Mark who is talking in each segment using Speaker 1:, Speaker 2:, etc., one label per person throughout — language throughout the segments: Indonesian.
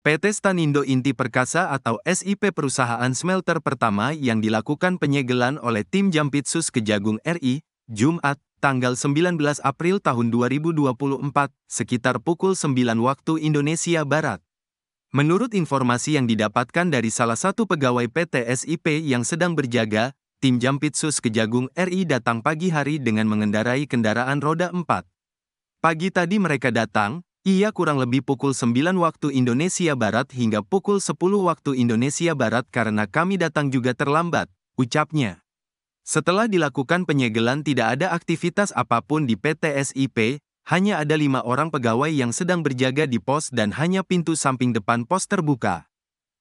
Speaker 1: PT Stanindo Inti Perkasa atau SIP perusahaan smelter pertama yang dilakukan penyegelan oleh tim Jampitsus Kejagung RI, Jumat, tanggal 19 April tahun 2024, sekitar pukul 9 waktu Indonesia Barat. Menurut informasi yang didapatkan dari salah satu pegawai PT SIP yang sedang berjaga, tim Jampitsus Kejagung RI datang pagi hari dengan mengendarai kendaraan roda 4. Pagi tadi mereka datang, ia kurang lebih pukul 9 waktu Indonesia Barat hingga pukul 10 waktu Indonesia Barat karena kami datang juga terlambat, ucapnya. Setelah dilakukan penyegelan tidak ada aktivitas apapun di PT SIP, hanya ada lima orang pegawai yang sedang berjaga di pos dan hanya pintu samping depan pos terbuka.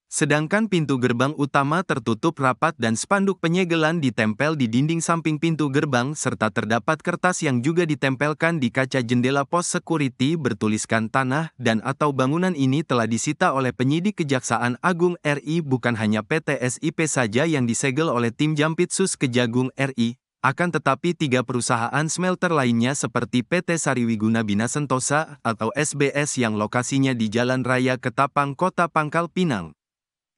Speaker 1: Sedangkan pintu gerbang utama tertutup rapat dan spanduk penyegelan ditempel di dinding samping pintu gerbang serta terdapat kertas yang juga ditempelkan di kaca jendela pos security bertuliskan tanah dan atau bangunan ini telah disita oleh penyidik Kejaksaan Agung RI bukan hanya PT SIP saja yang disegel oleh tim Jampitsus Kejagung RI. Akan tetapi tiga perusahaan smelter lainnya seperti PT Sariwiguna Bina Sentosa atau SBS yang lokasinya di Jalan Raya Ketapang Kota Pangkal Pinang,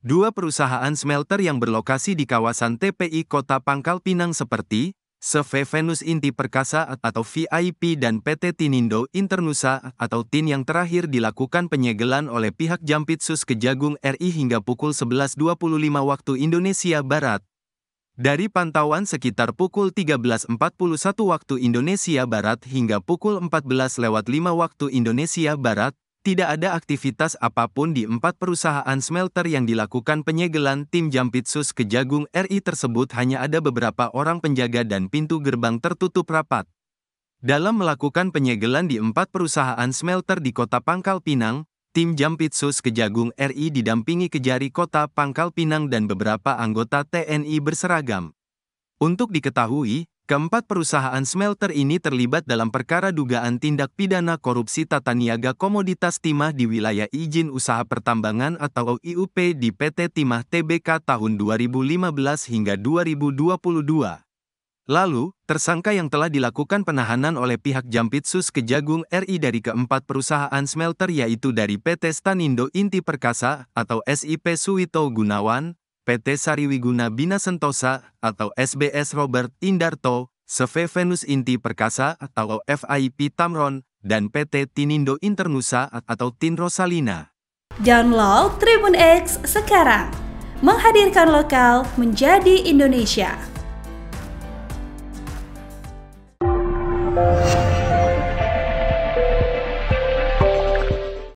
Speaker 1: Dua perusahaan smelter yang berlokasi di kawasan TPI Kota Pangkal Pinang seperti Seve Venus Inti Perkasa atau VIP dan PT Tinindo Internusa atau TIN yang terakhir dilakukan penyegelan oleh pihak Jampitsus Kejagung RI hingga pukul 11.25 waktu Indonesia Barat. Dari pantauan sekitar pukul 13.41 waktu Indonesia Barat hingga pukul 14.05 waktu Indonesia Barat, tidak ada aktivitas apapun di empat perusahaan smelter yang dilakukan penyegelan tim Jampitsus ke Jagung RI tersebut hanya ada beberapa orang penjaga dan pintu gerbang tertutup rapat. Dalam melakukan penyegelan di empat perusahaan smelter di kota Pangkal Pinang, tim Jampitsus ke Jagung RI didampingi kejari kota Pangkal Pinang dan beberapa anggota TNI berseragam. Untuk diketahui, Keempat perusahaan smelter ini terlibat dalam perkara dugaan tindak pidana korupsi tata niaga komoditas timah di wilayah izin usaha pertambangan atau IUP di PT Timah TBK tahun 2015 hingga 2022. Lalu, tersangka yang telah dilakukan penahanan oleh pihak Jampitsus Kejagung RI dari keempat perusahaan smelter yaitu dari PT Stanindo Inti Perkasa atau SIP Suwito Gunawan, PT Sariwiguna Bina Sentosa atau SBS Robert Indarto, Seve Venus Inti Perkasa atau FIP Tamron, dan PT Tinindo Internusa atau Tin Rosalina. Download Tribun X sekarang. Menghadirkan lokal menjadi Indonesia.